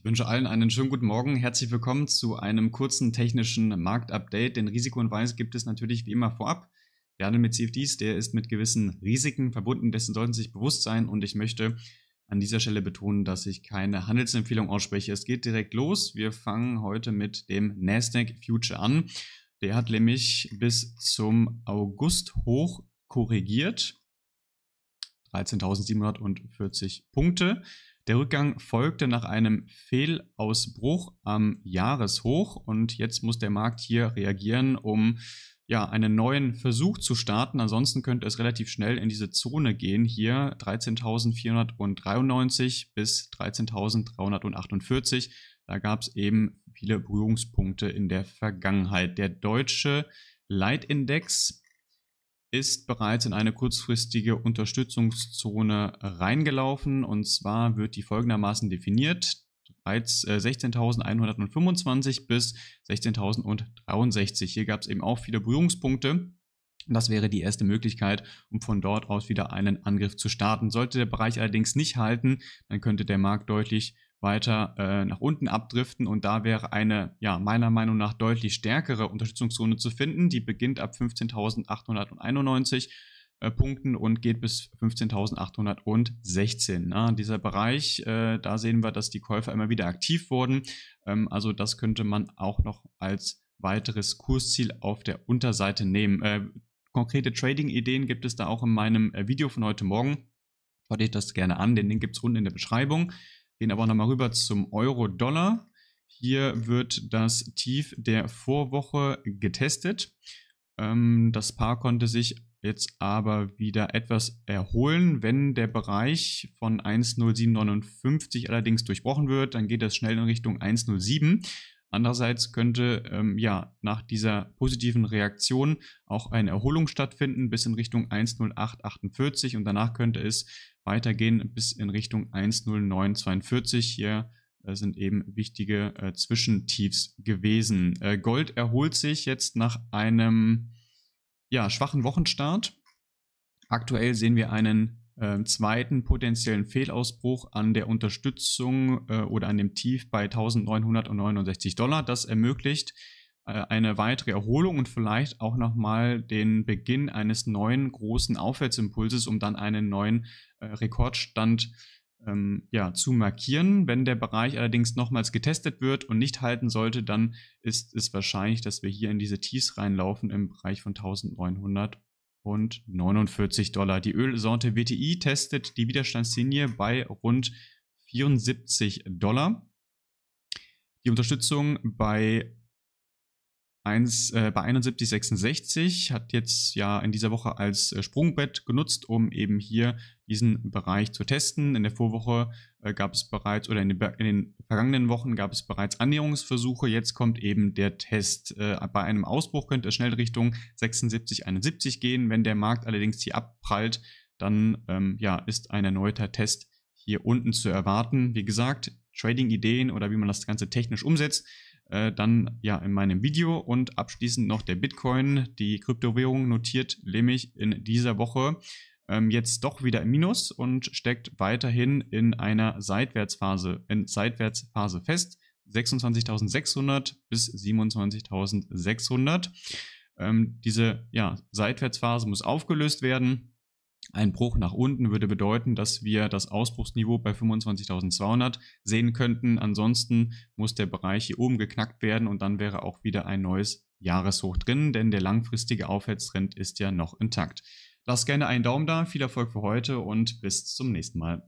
Ich wünsche allen einen schönen guten Morgen. Herzlich willkommen zu einem kurzen technischen Marktupdate. Den Risikohinweis gibt es natürlich wie immer vorab. Wir handeln mit CFDs, der ist mit gewissen Risiken verbunden, dessen sollten Sie sich bewusst sein. Und ich möchte an dieser Stelle betonen, dass ich keine Handelsempfehlung ausspreche. Es geht direkt los. Wir fangen heute mit dem Nasdaq Future an. Der hat nämlich bis zum August hoch korrigiert. 13.740 Punkte. Der Rückgang folgte nach einem Fehlausbruch am Jahreshoch und jetzt muss der Markt hier reagieren, um ja, einen neuen Versuch zu starten. Ansonsten könnte es relativ schnell in diese Zone gehen. Hier 13.493 bis 13.348. Da gab es eben viele Berührungspunkte in der Vergangenheit. Der deutsche Leitindex ist bereits in eine kurzfristige Unterstützungszone reingelaufen. Und zwar wird die folgendermaßen definiert. Bereits 16.125 äh, bis 16.063. Hier gab es eben auch viele Berührungspunkte. Das wäre die erste Möglichkeit, um von dort aus wieder einen Angriff zu starten. Sollte der Bereich allerdings nicht halten, dann könnte der Markt deutlich weiter äh, nach unten abdriften und da wäre eine, ja, meiner Meinung nach deutlich stärkere Unterstützungszone zu finden. Die beginnt ab 15.891 äh, Punkten und geht bis 15.816. Ja, ne? dieser Bereich, äh, da sehen wir, dass die Käufer immer wieder aktiv wurden. Ähm, also das könnte man auch noch als weiteres Kursziel auf der Unterseite nehmen. Äh, konkrete Trading-Ideen gibt es da auch in meinem äh, Video von heute Morgen. Schaut euch das gerne an, den Link gibt es unten in der Beschreibung. Gehen aber nochmal rüber zum Euro-Dollar. Hier wird das Tief der Vorwoche getestet. Ähm, das Paar konnte sich jetzt aber wieder etwas erholen. Wenn der Bereich von 1,0759 allerdings durchbrochen wird, dann geht das schnell in Richtung 1,07. Andererseits könnte ähm, ja nach dieser positiven Reaktion auch eine Erholung stattfinden bis in Richtung 10848 und danach könnte es weitergehen bis in Richtung 10942. Hier äh, sind eben wichtige äh, Zwischentiefs gewesen. Äh, Gold erholt sich jetzt nach einem ja, schwachen Wochenstart. Aktuell sehen wir einen ähm, zweiten potenziellen Fehlausbruch an der Unterstützung äh, oder an dem Tief bei 1969 Dollar. Das ermöglicht äh, eine weitere Erholung und vielleicht auch nochmal den Beginn eines neuen großen Aufwärtsimpulses, um dann einen neuen äh, Rekordstand ähm, ja, zu markieren. Wenn der Bereich allerdings nochmals getestet wird und nicht halten sollte, dann ist es wahrscheinlich, dass wir hier in diese Tiefs reinlaufen im Bereich von 1900 rund 49 Dollar. Die Ölsorte WTI testet die Widerstandslinie bei rund 74 Dollar. Die Unterstützung bei eins, äh, bei 71,66 hat jetzt ja in dieser Woche als äh, Sprungbett genutzt, um eben hier diesen Bereich zu testen. In der Vorwoche äh, gab es bereits oder in den, in den, vergangenen Wochen gab es bereits Annäherungsversuche. Jetzt kommt eben der Test. Äh, bei einem Ausbruch könnte es schnell Richtung 76,71 gehen. Wenn der Markt allerdings hier abprallt, dann ähm, ja, ist ein erneuter Test hier unten zu erwarten. Wie gesagt, Trading-Ideen oder wie man das Ganze technisch umsetzt, äh, dann ja in meinem Video und abschließend noch der Bitcoin, die Kryptowährung notiert nämlich in dieser Woche ähm, jetzt doch wieder im Minus und steckt weiterhin in einer Seitwärtsphase, in Seitwärtsphase fest. 26.600 bis 27.600. Ähm, diese ja, Seitwärtsphase muss aufgelöst werden. Ein Bruch nach unten würde bedeuten, dass wir das Ausbruchsniveau bei 25.200 sehen könnten. Ansonsten muss der Bereich hier oben geknackt werden und dann wäre auch wieder ein neues Jahreshoch drin, denn der langfristige Aufwärtstrend ist ja noch intakt. Lasst gerne einen Daumen da, viel Erfolg für heute und bis zum nächsten Mal.